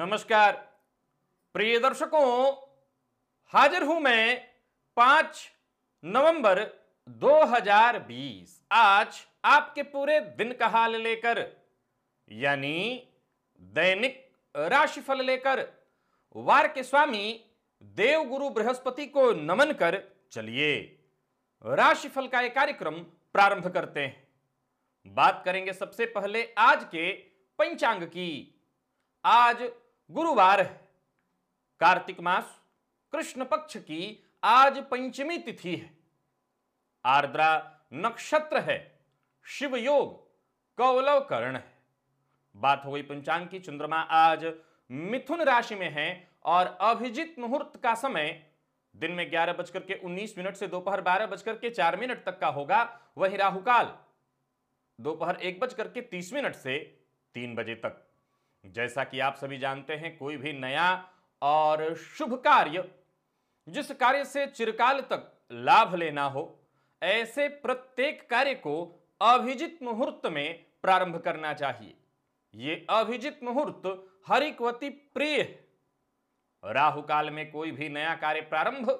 नमस्कार प्रिय दर्शकों हाजिर हूं मैं पांच नवंबर 2020 आज आपके पूरे दिन का हाल लेकर यानी दैनिक राशिफल लेकर वार के स्वामी देवगुरु बृहस्पति को नमन कर चलिए राशिफल का यह कार्यक्रम प्रारंभ करते हैं बात करेंगे सबसे पहले आज के पंचांग की आज गुरुवार है कार्तिक मास कृष्ण पक्ष की आज पंचमी तिथि है आर्द्रा नक्षत्र है शिव योग कौलव कर्ण है बात हो गई पंचांग की चंद्रमा आज मिथुन राशि में है और अभिजित मुहूर्त का समय दिन में ग्यारह बजकर के उन्नीस मिनट से दोपहर बारह बजकर के चार मिनट तक का होगा वही राहुकाल दोपहर एक बजकर के तीस मिनट से तीन बजे तक जैसा कि आप सभी जानते हैं कोई भी नया और शुभ कार्य जिस कार्य से चिरकाल तक लाभ लेना हो ऐसे प्रत्येक कार्य को अभिजित मुहूर्त में प्रारंभ करना चाहिए ये अभिजित मुहूर्त हरिकवती प्रिय राहु काल में कोई भी नया कार्य प्रारंभ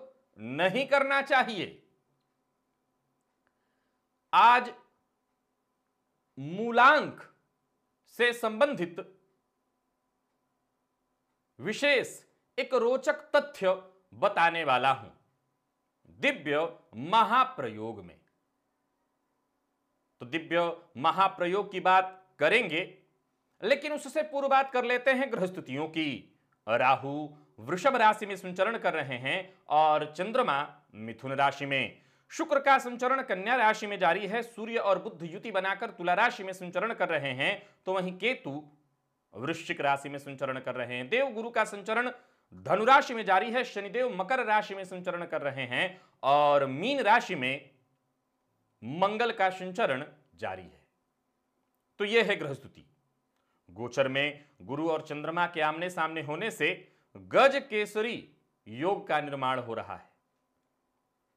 नहीं करना चाहिए आज मूलांक से संबंधित विशेष एक रोचक तथ्य बताने वाला हूं दिव्य महाप्रयोग में तो दिव्य महाप्रयोग की बात करेंगे लेकिन उससे पूर्व बात कर लेते हैं ग्रह स्थितियों की राहु वृषभ राशि में संचरण कर रहे हैं और चंद्रमा मिथुन राशि में शुक्र का संचरण कन्या राशि में जारी है सूर्य और बुद्ध युति बनाकर तुला राशि में संचरण कर रहे हैं तो वहीं केतु वृश्चिक राशि में संचरण कर रहे हैं देव गुरु का संचरण धनुराशि में जारी है शनिदेव मकर राशि में संचरण कर रहे हैं और मीन राशि में मंगल का संचरण जारी है तो यह है ग्रह स्तुति गोचर में गुरु और चंद्रमा के आमने सामने होने से गज केसरी योग का निर्माण हो रहा है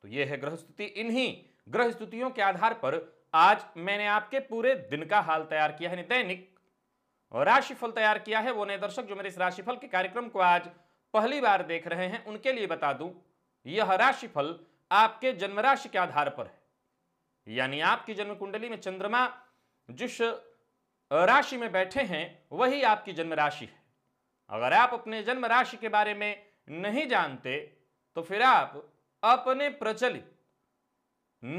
तो यह है ग्रह स्तुति इन्हीं ग्रह स्तुतियों के आधार पर आज मैंने आपके पूरे दिन का हाल तैयार किया है दैनिक राशिफल तैयार किया है वो नए दर्शक जो मेरे इस राशिफल के कार्यक्रम को आज पहली बार देख रहे हैं उनके लिए बता दूं यह राशिफल आपके जन्म राशि के आधार पर है यानी आपकी जन्म कुंडली में चंद्रमा जिस राशि में बैठे हैं वही आपकी जन्म राशि है अगर आप अपने जन्म राशि के बारे में नहीं जानते तो फिर आप अपने प्रचलित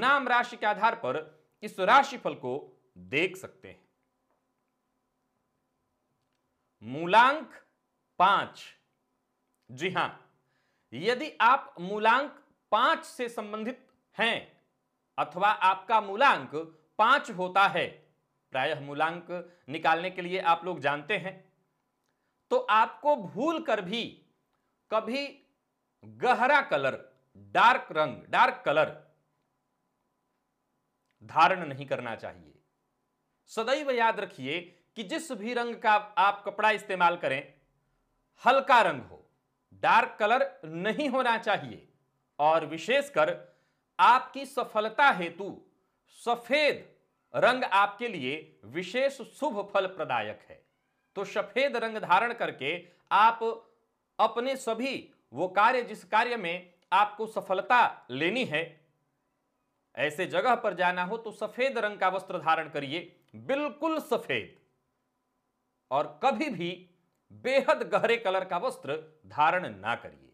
नाम राशि के आधार पर इस राशिफल को देख सकते हैं मूलांक पांच जी हां यदि आप मूलांक पांच से संबंधित हैं अथवा आपका मूलांक पांच होता है प्रायः मूलांक निकालने के लिए आप लोग जानते हैं तो आपको भूल कर भी कभी गहरा कलर डार्क रंग डार्क कलर धारण नहीं करना चाहिए सदैव याद रखिए कि जिस भी रंग का आप कपड़ा इस्तेमाल करें हल्का रंग हो डार्क कलर नहीं होना चाहिए और विशेषकर आपकी सफलता हेतु सफेद रंग आपके लिए विशेष शुभ फल प्रदायक है तो सफेद रंग धारण करके आप अपने सभी वो कार्य जिस कार्य में आपको सफलता लेनी है ऐसे जगह पर जाना हो तो सफेद रंग का वस्त्र धारण करिए बिल्कुल सफेद और कभी भी बेहद गहरे कलर का वस्त्र धारण ना करिए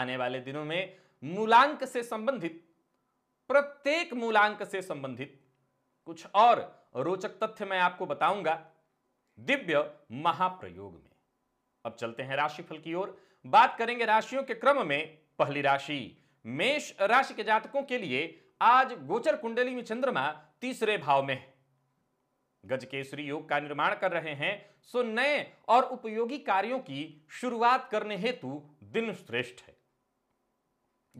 आने वाले दिनों में मूलांक से संबंधित प्रत्येक मूलांक से संबंधित कुछ और रोचक तथ्य मैं आपको बताऊंगा दिव्य महाप्रयोग में अब चलते हैं राशिफल की ओर बात करेंगे राशियों के क्रम में पहली राशि मेष राशि के जातकों के लिए आज गोचर कुंडली में चंद्रमा तीसरे भाव में है गज केसरी योग का निर्माण कर रहे हैं सो नए और उपयोगी कार्यों की शुरुआत करने हेतु दिन श्रेष्ठ है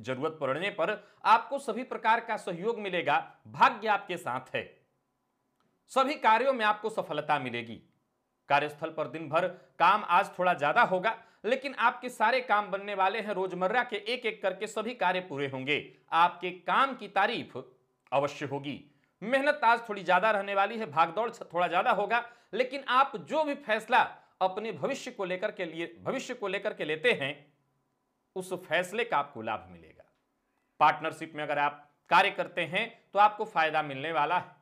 जरूरत पड़ने पर आपको सभी प्रकार का सहयोग मिलेगा भाग्य आपके साथ है सभी कार्यों में आपको सफलता मिलेगी कार्यस्थल पर दिन भर काम आज थोड़ा ज्यादा होगा लेकिन आपके सारे काम बनने वाले हैं रोजमर्रा के एक एक करके सभी कार्य पूरे होंगे आपके काम की तारीफ अवश्य होगी मेहनत आज थोड़ी ज़्यादा रहने वाली है भागदौड़ थोड़ा ज़्यादा होगा लेकिन आप जो भी फैसला अपने भविष्य को लेकर के लिए भविष्य को लेकर के लेते हैं उस फैसले का आपको लाभ मिलेगा पार्टनरशिप में अगर आप कार्य करते हैं तो आपको फायदा मिलने वाला है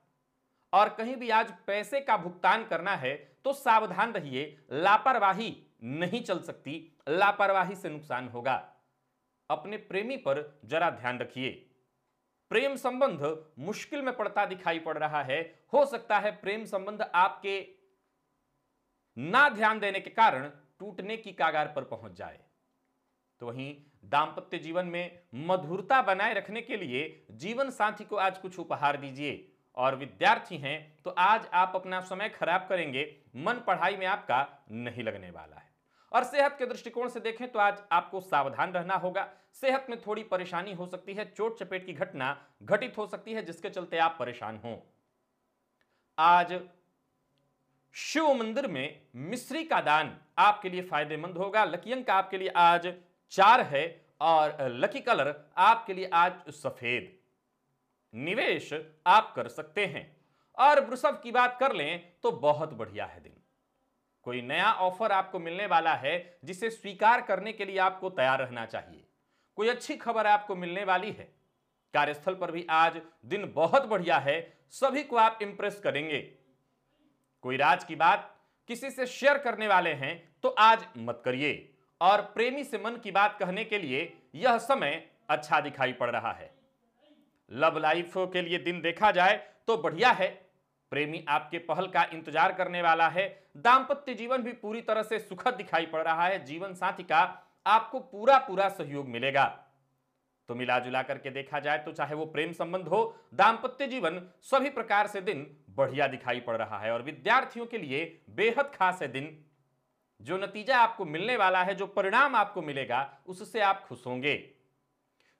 और कहीं भी आज पैसे का भुगतान करना है तो सावधान रहिए लापरवाही नहीं चल सकती लापरवाही से नुकसान होगा अपने प्रेमी पर जरा ध्यान रखिए प्रेम संबंध मुश्किल में पड़ता दिखाई पड़ रहा है हो सकता है प्रेम संबंध आपके ना ध्यान देने के कारण टूटने की कागार पर पहुंच जाए तो वहीं दाम्पत्य जीवन में मधुरता बनाए रखने के लिए जीवन साथी को आज कुछ उपहार दीजिए और विद्यार्थी हैं तो आज आप अपना समय खराब करेंगे मन पढ़ाई में आपका नहीं लगने वाला है और सेहत के दृष्टिकोण से देखें तो आज आपको सावधान रहना होगा सेहत में थोड़ी परेशानी हो सकती है चोट चपेट की घटना घटित हो सकती है जिसके चलते आप परेशान हो आज शिव मंदिर में मिश्री का दान आपके लिए फायदेमंद होगा लकी अंक आपके लिए आज चार है और लकी कलर आपके लिए आज सफेद निवेश आप कर सकते हैं और वृषभ की बात कर लें तो बहुत बढ़िया है दिन कोई नया ऑफर आपको मिलने वाला है जिसे स्वीकार करने के लिए आपको तैयार रहना चाहिए कोई अच्छी खबर आपको मिलने वाली है कार्यस्थल पर भी आज दिन बहुत बढ़िया है सभी को आप इंप्रेस करेंगे कोई राज की बात किसी से शेयर करने वाले हैं तो आज मत करिए और प्रेमी से मन की बात कहने के लिए यह समय अच्छा दिखाई पड़ रहा है लव लाइफ के लिए दिन देखा जाए तो बढ़िया है प्रेमी आपके पहल का इंतजार करने वाला है दाम्पत्य जीवन भी पूरी तरह से सुखद दिखाई पड़ रहा है जीवन साथी का आपको पूरा पूरा सहयोग मिलेगा तो मिला जुला करके देखा जाए तो चाहे वो प्रेम संबंध हो दाम्पत्य जीवन सभी प्रकार से दिन बढ़िया दिखाई पड़ रहा है और विद्यार्थियों के लिए बेहद खास है दिन जो नतीजा आपको मिलने वाला है जो परिणाम आपको मिलेगा उससे आप खुश होंगे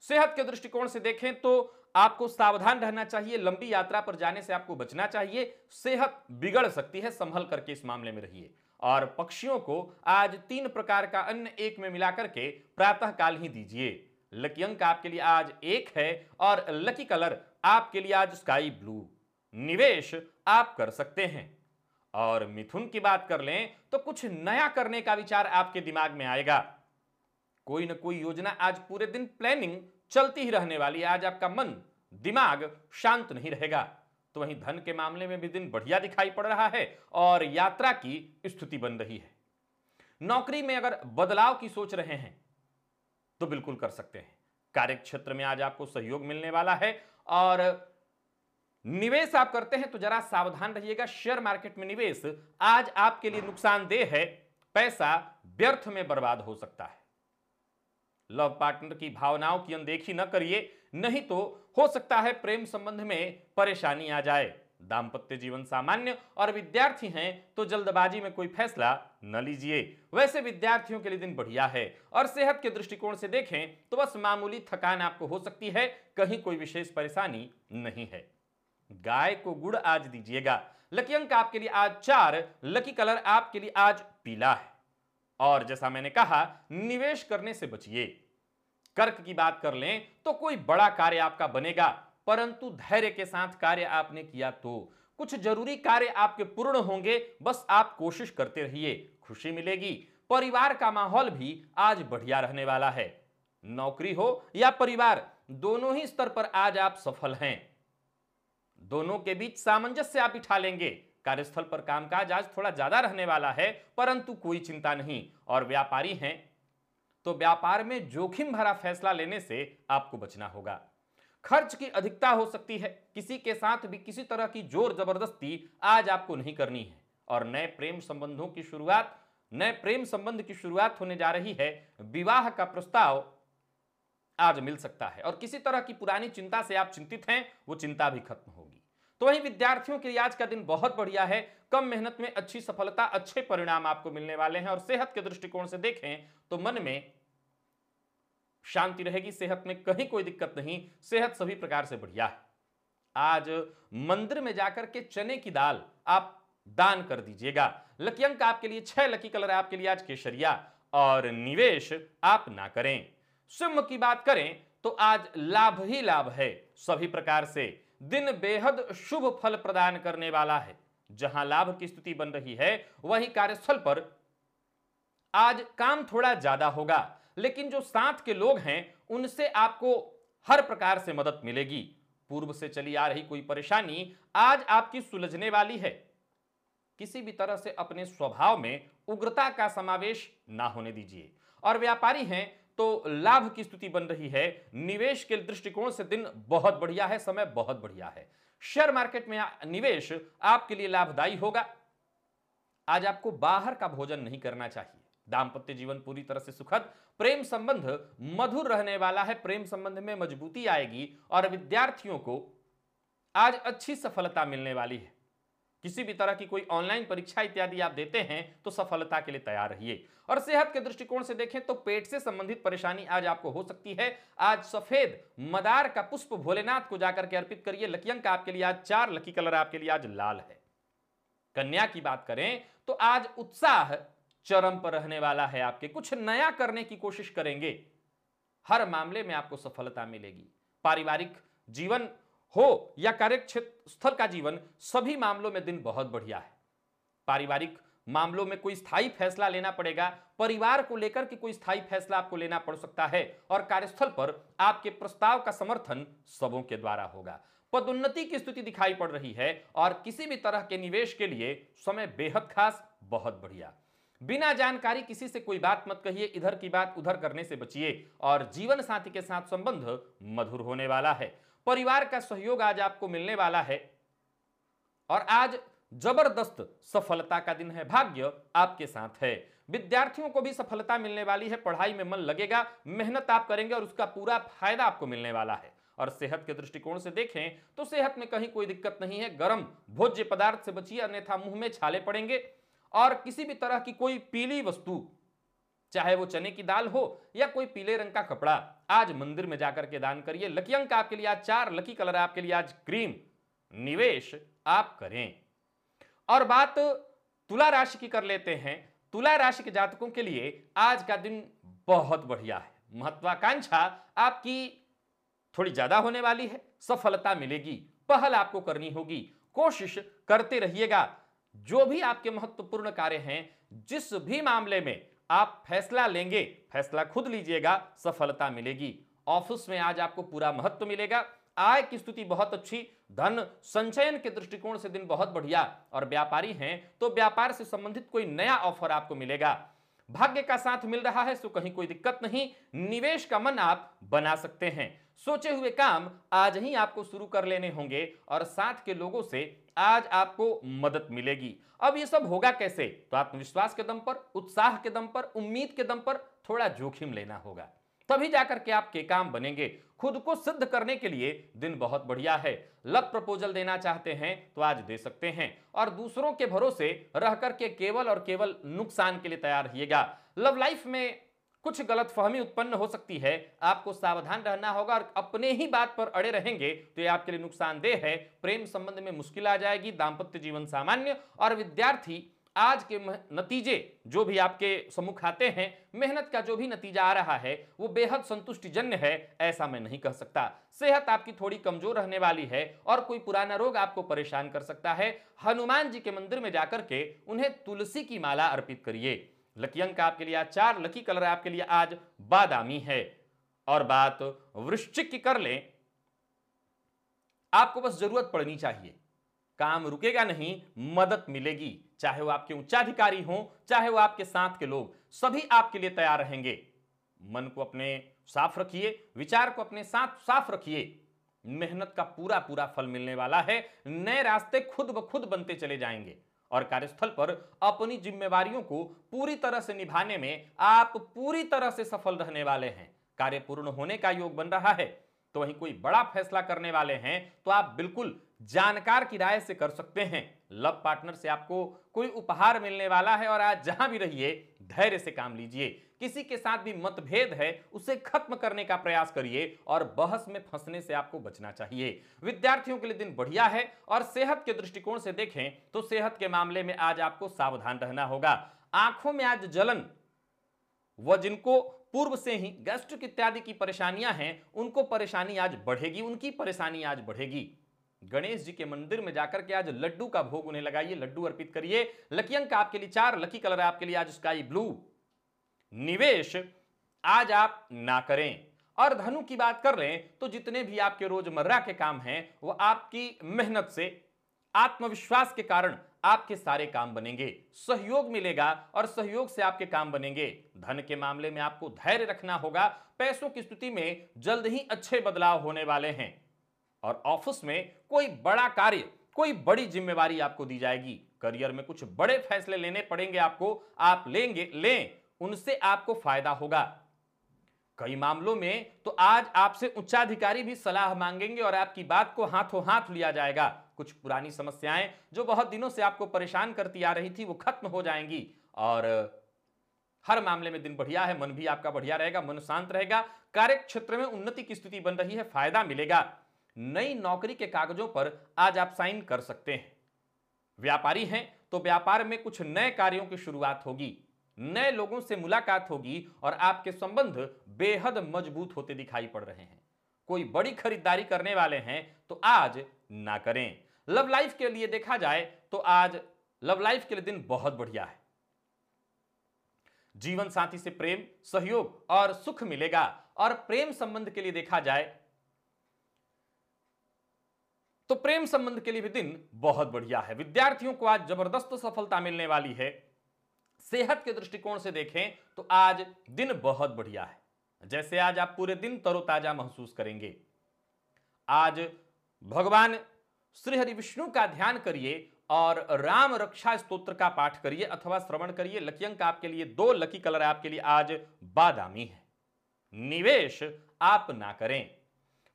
सेहत के दृष्टिकोण से देखें तो आपको सावधान रहना चाहिए लंबी यात्रा पर जाने से आपको बचना चाहिए सेहत बिगड़ सकती है संभल करके इस मामले में रहिए और पक्षियों को आज तीन प्रकार का अन्न एक में मिलाकर के प्रातःकाल ही दीजिए लकी अंक आपके लिए आज एक है और लकी कलर आपके लिए आज स्काई ब्लू निवेश आप कर सकते हैं और मिथुन की बात कर लें तो कुछ नया करने का विचार आपके दिमाग में आएगा कोई ना कोई योजना आज पूरे दिन प्लानिंग चलती ही रहने वाली है आज आपका मन दिमाग शांत नहीं रहेगा तो वहीं धन के मामले में भी दिन बढ़िया दिखाई पड़ रहा है और यात्रा की स्थिति बन रही है नौकरी में अगर बदलाव की सोच रहे हैं तो बिल्कुल कर सकते हैं कार्य क्षेत्र में आज आपको सहयोग मिलने वाला है और निवेश आप करते हैं तो जरा सावधान रहिएगा शेयर मार्केट में निवेश आज आपके लिए नुकसानदेह है पैसा व्यर्थ में बर्बाद हो सकता है लव पार्टनर की भावनाओं की अनदेखी न करिए नहीं तो हो सकता है प्रेम संबंध में परेशानी आ जाए दाम्पत्य जीवन सामान्य और विद्यार्थी हैं तो जल्दबाजी में कोई फैसला न लीजिए वैसे विद्यार्थियों के लिए दिन बढ़िया है और सेहत के दृष्टिकोण से देखें तो बस मामूली थकान आपको हो सकती है कहीं कोई विशेष परेशानी नहीं है गाय को गुड़ आज दीजिएगा लकी अंक आपके लिए आज चार लकी कलर आपके लिए आज पीला है और जैसा मैंने कहा निवेश करने से बचिए कर्क की बात कर लें तो कोई बड़ा कार्य आपका बनेगा परंतु धैर्य के साथ कार्य आपने किया तो कुछ जरूरी कार्य आपके पूर्ण होंगे बस आप कोशिश करते रहिए खुशी मिलेगी परिवार का माहौल भी आज बढ़िया रहने वाला है नौकरी हो या परिवार दोनों ही स्तर पर आज आप सफल हैं दोनों के बीच सामंजस्य आप बिठा लेंगे कार्यस्थल पर कामकाज आज थोड़ा ज़्यादा रहने वाला है परंतु कोई चिंता नहीं और व्यापारी हैं तो व्यापार में जोखिम भरा फैसला लेने से आपको बचना होगा खर्च की अधिकता हो सकती है किसी के साथ भी किसी तरह की जोर जबरदस्ती आज आपको नहीं करनी है और नए प्रेम संबंधों की शुरुआत नए प्रेम संबंध की शुरुआत होने जा रही है विवाह का प्रस्ताव आज मिल सकता है और किसी तरह की पुरानी चिंता से आप चिंतित हैं वो चिंता भी खत्म हो तो वही विद्यार्थियों के लिए आज का दिन बहुत बढ़िया है कम मेहनत में अच्छी सफलता अच्छे परिणाम आपको मिलने वाले हैं और सेहत के दृष्टिकोण से देखें तो मन में शांति रहेगी सेहत में कहीं कोई दिक्कत नहीं सेहत सभी प्रकार से बढ़िया है आज मंदिर में जाकर के चने की दाल आप दान कर दीजिएगा लकी अंक आपके लिए छह लकी कलर है आपके लिए आज केसरिया और निवेश आप ना करें सिंह की बात करें तो आज लाभ ही लाभ है सभी प्रकार से दिन बेहद शुभ फल प्रदान करने वाला है जहां लाभ की स्थिति बन रही है वही कार्यस्थल पर आज काम थोड़ा ज्यादा होगा लेकिन जो साथ के लोग हैं उनसे आपको हर प्रकार से मदद मिलेगी पूर्व से चली आ रही कोई परेशानी आज आपकी सुलझने वाली है किसी भी तरह से अपने स्वभाव में उग्रता का समावेश ना होने दीजिए और व्यापारी हैं तो लाभ की स्थिति बन रही है निवेश के दृष्टिकोण से दिन बहुत बढ़िया है समय बहुत बढ़िया है शेयर मार्केट में निवेश आपके लिए लाभदायी होगा आज आपको बाहर का भोजन नहीं करना चाहिए दाम्पत्य जीवन पूरी तरह से सुखद प्रेम संबंध मधुर रहने वाला है प्रेम संबंध में मजबूती आएगी और विद्यार्थियों को आज अच्छी सफलता मिलने वाली है किसी भी तरह की कोई ऑनलाइन परीक्षा इत्यादि आप देते हैं तो सफलता के लिए तैयार रहिए और सेहत के दृष्टिकोण से देखें तो पेट से संबंधित परेशानी आज आपको हो सकती है आज सफेद मदार का पुष्प भोलेनाथ को जाकर के अर्पित करिए लकी अंक आपके लिए आज चार लकी कलर आपके लिए आज लाल है कन्या की बात करें तो आज उत्साह चरम पर रहने वाला है आपके कुछ नया करने की कोशिश करेंगे हर मामले में आपको सफलता मिलेगी पारिवारिक जीवन हो या कार्यक्षेत्र स्थल का जीवन सभी मामलों में दिन बहुत बढ़िया है पारिवारिक मामलों में कोई स्थायी फैसला लेना पड़ेगा परिवार को लेकर के कोई स्थायी फैसला आपको लेना पड़ सकता है और कार्यस्थल पर आपके प्रस्ताव का समर्थन सबों के द्वारा होगा पदोन्नति की स्थिति दिखाई पड़ रही है और किसी भी तरह के निवेश के लिए समय बेहद खास बहुत बढ़िया बिना जानकारी किसी से कोई बात मत कहिए इधर की बात उधर करने से बचिए और जीवन साथी के साथ संबंध मधुर होने वाला है परिवार का सहयोग आज आपको मिलने वाला है और आज जबरदस्त सफलता का दिन है भाग्य आपके साथ है विद्यार्थियों को भी सफलता मिलने वाली है पढ़ाई में मन लगेगा मेहनत आप करेंगे और उसका पूरा फायदा आपको मिलने वाला है और सेहत के दृष्टिकोण से देखें तो सेहत में कहीं कोई दिक्कत नहीं है गर्म भोज्य पदार्थ से बचिए अन्यथा मुंह में छाले पड़ेंगे और किसी भी तरह की कोई पीली वस्तु चाहे वो चने की दाल हो या कोई पीले रंग का कपड़ा आज मंदिर में जाकर के दान करिए लकी अंक आपके लिए आज चार लकी कलर आपके लिए आज क्रीम निवेश आप करें और बात तुला राशि की कर लेते हैं तुला राशि के जातकों के लिए आज का दिन बहुत बढ़िया है महत्वाकांक्षा आपकी थोड़ी ज्यादा होने वाली है सफलता मिलेगी पहल आपको करनी होगी कोशिश करते रहिएगा जो भी आपके महत्वपूर्ण कार्य हैं जिस भी मामले में आप फैसला लेंगे फैसला खुद लीजिएगा सफलता मिलेगी ऑफिस में आज आपको पूरा महत्व मिलेगा आय की स्थिति बहुत अच्छी धन संचयन के दृष्टिकोण से दिन बहुत बढ़िया और व्यापारी हैं तो व्यापार से संबंधित कोई नया ऑफर आपको मिलेगा भाग्य का साथ मिल रहा है सो कहीं कोई दिक्कत नहीं निवेश का मन आप बना सकते हैं सोचे हुए काम आज ही आपको शुरू कर लेने होंगे और साथ के लोगों से आज आपको मदद मिलेगी अब ये सब होगा कैसे तो आत्मविश्वास के दम पर उत्साह के दम पर उम्मीद के दम पर थोड़ा जोखिम लेना होगा तभी जाकर के आपके काम बनेंगे खुद को सिद्ध करने के लिए दिन बहुत बढ़िया है लव प्रपोजल देना चाहते हैं तो आज दे सकते हैं और दूसरों के भरोसे रह करके केवल और केवल नुकसान के लिए तैयार रहिएगा लव लाइफ में कुछ गलत फहमी उत्पन्न हो सकती है आपको सावधान रहना होगा और अपने ही बात पर अड़े रहेंगे तो ये आपके लिए नुकसानदेह है प्रेम संबंध में मुश्किल आ जाएगी दाम्पत्य जीवन सामान्य और विद्यार्थी आज के नतीजे जो भी आपके सम्मुख आते हैं मेहनत का जो भी नतीजा आ रहा है वो बेहद संतुष्टिजन्य है ऐसा मैं नहीं कह सकता सेहत आपकी थोड़ी कमजोर रहने वाली है और कोई पुराना रोग आपको परेशान कर सकता है हनुमान जी के मंदिर में जाकर के उन्हें तुलसी की माला अर्पित करिए लकी अंक आपके लिए आज चार लकी कलर आपके लिए आज बादामी है और बात वृश्चिक की कर लें आपको बस जरूरत पड़नी चाहिए काम रुकेगा नहीं मदद मिलेगी चाहे वो आपके उच्चाधिकारी हो चाहे वो आपके साथ के लोग सभी आपके लिए तैयार रहेंगे मन को अपने साफ रखिए विचार को अपने साथ साफ रखिए मेहनत का पूरा पूरा फल मिलने वाला है नए रास्ते खुद ब खुद बनते चले जाएंगे और कार्यस्थल पर अपनी जिम्मेवारियों को पूरी तरह से निभाने में आप पूरी तरह से सफल रहने वाले हैं कार्य पूर्ण होने का योग बन रहा है तो वहीं कोई बड़ा फैसला करने वाले हैं तो आप बिल्कुल जानकार की राय से कर सकते हैं लव पार्टनर से आपको कोई उपहार मिलने वाला है और आज जहां भी रहिए धैर्य से काम लीजिए किसी के साथ भी मतभेद है उसे खत्म करने का प्रयास करिए और बहस में फंसने से आपको बचना चाहिए विद्यार्थियों के लिए दिन बढ़िया है और सेहत के दृष्टिकोण से देखें तो सेहत के मामले में आज आपको सावधान रहना होगा आंखों में आज जलन व जिनको पूर्व से ही गैस्ट्रिक इत्यादि की परेशानियां हैं उनको परेशानी आज बढ़ेगी उनकी परेशानी आज बढ़ेगी गणेश जी के मंदिर में जाकर के आज लड्डू का भोग उन्हें लगाइए लड्डू अर्पित करिए लकी अंक आपके लिए चार लकी कलर है आपके लिए आज स्काई ब्लू निवेश आज आप ना करें और धनु की बात कर लें तो जितने भी आपके रोजमर्रा के काम हैं वो आपकी मेहनत से आत्मविश्वास के कारण आपके सारे काम बनेंगे सहयोग मिलेगा और सहयोग से आपके काम बनेंगे धन के मामले में आपको धैर्य रखना होगा पैसों की स्थिति में जल्द ही अच्छे बदलाव होने वाले हैं और ऑफिस में कोई बड़ा कार्य कोई बड़ी जिम्मेवारी आपको दी जाएगी करियर में कुछ बड़े फैसले लेने पड़ेंगे आपको आप लेंगे लें उनसे आपको फायदा होगा कई मामलों में तो आज आपसे उच्चाधिकारी भी सलाह मांगेंगे और आपकी बात को हाथों हाथ लिया जाएगा कुछ पुरानी समस्याएं जो बहुत दिनों से आपको परेशान करती आ रही थी वो खत्म हो जाएंगी और हर मामले में दिन बढ़िया है मन भी आपका बढ़िया रहेगा मन शांत रहेगा कार्य क्षेत्र में उन्नति की स्थिति बन रही है फायदा मिलेगा नई नौकरी के कागजों पर आज आप साइन कर सकते हैं व्यापारी हैं तो व्यापार में कुछ नए कार्यों की शुरुआत होगी नए लोगों से मुलाकात होगी और आपके संबंध बेहद मजबूत होते दिखाई पड़ रहे हैं कोई बड़ी खरीदारी करने वाले हैं तो आज ना करें लव लाइफ के लिए देखा जाए तो आज लव लाइफ के लिए दिन बहुत बढ़िया है जीवन साथी से प्रेम सहयोग और सुख मिलेगा और प्रेम संबंध के लिए देखा जाए तो प्रेम संबंध के लिए भी दिन बहुत बढ़िया है विद्यार्थियों को आज जबरदस्त सफलता मिलने वाली है सेहत के दृष्टिकोण से देखें तो आज दिन बहुत बढ़िया है जैसे आज आप पूरे दिन तरोताजा महसूस करेंगे आज भगवान श्री हरि विष्णु का ध्यान करिए और राम रक्षा स्तोत्र का पाठ करिए अथवा श्रवण करिए लकी अंक आपके लिए दो लकी कलर आपके लिए आज बादामी है निवेश आप ना करें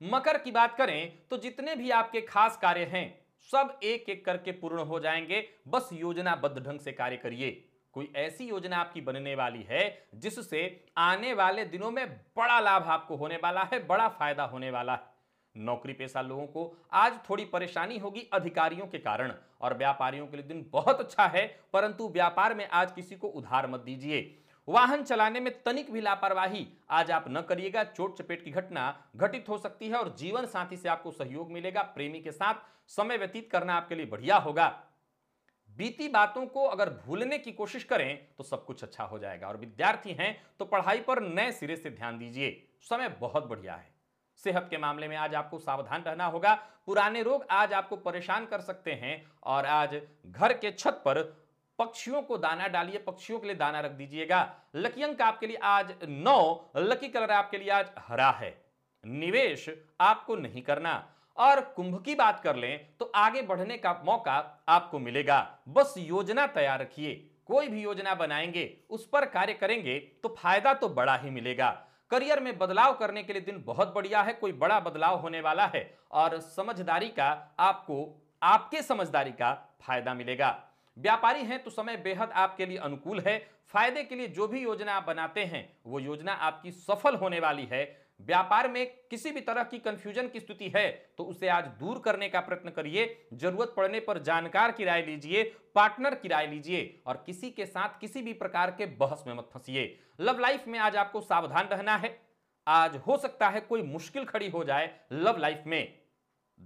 मकर की बात करें तो जितने भी आपके खास कार्य हैं सब एक एक करके पूर्ण हो जाएंगे बस योजनाबद्ध ढंग से कार्य करिए कोई ऐसी योजना आपकी बनने वाली है जिससे आने वाले दिनों में बड़ा लाभ आपको होने वाला है बड़ा फायदा होने वाला है नौकरी पेशा लोगों को आज थोड़ी परेशानी होगी अधिकारियों के कारण और व्यापारियों के लिए दिन बहुत अच्छा है परंतु व्यापार में आज किसी को उधार मत दीजिए वाहन चलाने में तनिक भी लापरवाही आज आप न करिएगा चोट चपेट की घटना घटित हो सकती है और जीवन साथी से आपको सहयोग मिलेगा प्रेमी के साथ समय व्यतीत करना आपके लिए बढ़िया होगा बीती बातों को अगर भूलने की कोशिश करें तो सब कुछ अच्छा हो जाएगा और विद्यार्थी हैं तो पढ़ाई पर नए सिरे से ध्यान दीजिए समय बहुत बढ़िया है सेहत के मामले में आज आपको सावधान रहना होगा पुराने रोग आज आपको परेशान कर सकते हैं और आज घर के छत पर पक्षियों को दाना डालिए पक्षियों के लिए दाना रख दीजिएगा लकी अंक आपके लिए आज नौ लकी कलर आपके लिए आज हरा है निवेश आपको नहीं करना और कुंभ की बात कर लें तो आगे बढ़ने का मौका आपको मिलेगा बस योजना तैयार रखिए कोई भी योजना बनाएंगे उस पर कार्य करेंगे तो फायदा तो बड़ा ही मिलेगा करियर में बदलाव करने के लिए दिन बहुत बढ़िया है कोई बड़ा बदलाव होने वाला है और समझदारी का आपको आपके समझदारी का फायदा मिलेगा व्यापारी हैं तो समय बेहद आपके लिए अनुकूल है फायदे के लिए जो भी योजना आप बनाते हैं वो योजना आपकी सफल होने वाली है व्यापार में किसी भी तरह की कंफ्यूजन की स्थिति है तो उसे आज दूर करने का प्रयत्न करिए जरूरत पड़ने पर जानकार की राय लीजिए पार्टनर की राय लीजिए और किसी के साथ किसी भी प्रकार के बहस में मत फंसिए लव लाइफ में आज आपको सावधान रहना है आज हो सकता है कोई मुश्किल खड़ी हो जाए लव लाइफ में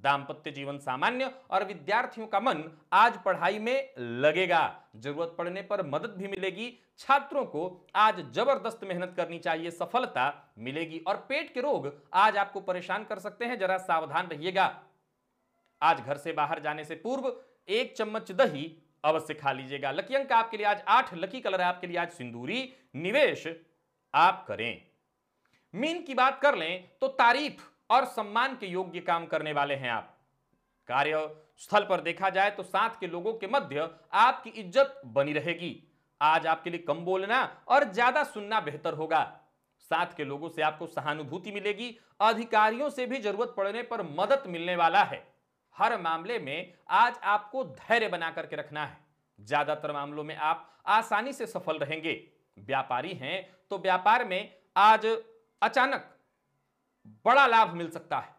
दाम्पत्य जीवन सामान्य और विद्यार्थियों का मन आज पढ़ाई में लगेगा जरूरत पड़ने पर मदद भी मिलेगी छात्रों को आज जबरदस्त मेहनत करनी चाहिए सफलता मिलेगी और पेट के रोग आज आपको परेशान कर सकते हैं जरा सावधान रहिएगा आज घर से बाहर जाने से पूर्व एक चम्मच दही अवश्य खा लीजिएगा लकी अंक आपके लिए आज आठ लकी कलर है आपके लिए आज सिंदूरी निवेश आप करें मीन की बात कर लें तो तारीफ और सम्मान के योग्य काम करने वाले हैं आप कार्य स्थल पर देखा जाए तो साथ के लोगों के मध्य आपकी इज्जत बनी रहेगी आज आपके लिए कम बोलना और ज्यादा सुनना बेहतर होगा साथ के लोगों से आपको सहानुभूति मिलेगी अधिकारियों से भी जरूरत पड़ने पर मदद मिलने वाला है हर मामले में आज आपको धैर्य बना करके रखना है ज्यादातर मामलों में आप आसानी से सफल रहेंगे व्यापारी हैं तो व्यापार में आज अचानक बड़ा लाभ मिल सकता है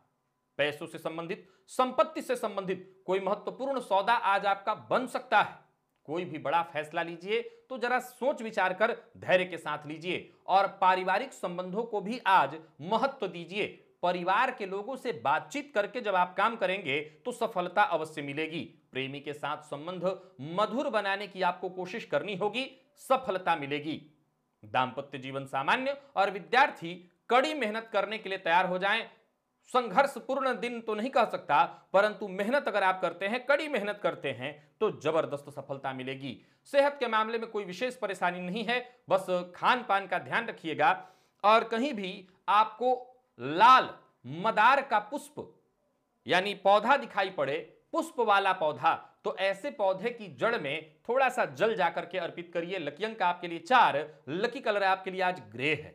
पैसों से संबंधित संपत्ति से संबंधित कोई महत्वपूर्ण सौदा आज आपका बन सकता है कोई भी बड़ा फैसला लीजिए तो जरा सोच विचार कर धैर्य के साथ लीजिए और पारिवारिक संबंधों को भी आज महत्व दीजिए परिवार के लोगों से बातचीत करके जब आप काम करेंगे तो सफलता अवश्य मिलेगी प्रेमी के साथ संबंध मधुर बनाने की आपको कोशिश करनी होगी सफलता मिलेगी दाम्पत्य जीवन सामान्य और विद्यार्थी कड़ी मेहनत करने के लिए तैयार हो जाएं संघर्षपूर्ण दिन तो नहीं कह सकता परंतु मेहनत अगर आप करते हैं कड़ी मेहनत करते हैं तो जबरदस्त सफलता मिलेगी सेहत के मामले में कोई विशेष परेशानी नहीं है बस खान पान का ध्यान रखिएगा और कहीं भी आपको लाल मदार का पुष्प यानी पौधा दिखाई पड़े पुष्प वाला पौधा तो ऐसे पौधे की जड़ में थोड़ा सा जल जाकर के अर्पित करिए लकियंक आपके लिए चार लकी कलर आपके लिए आज ग्रे है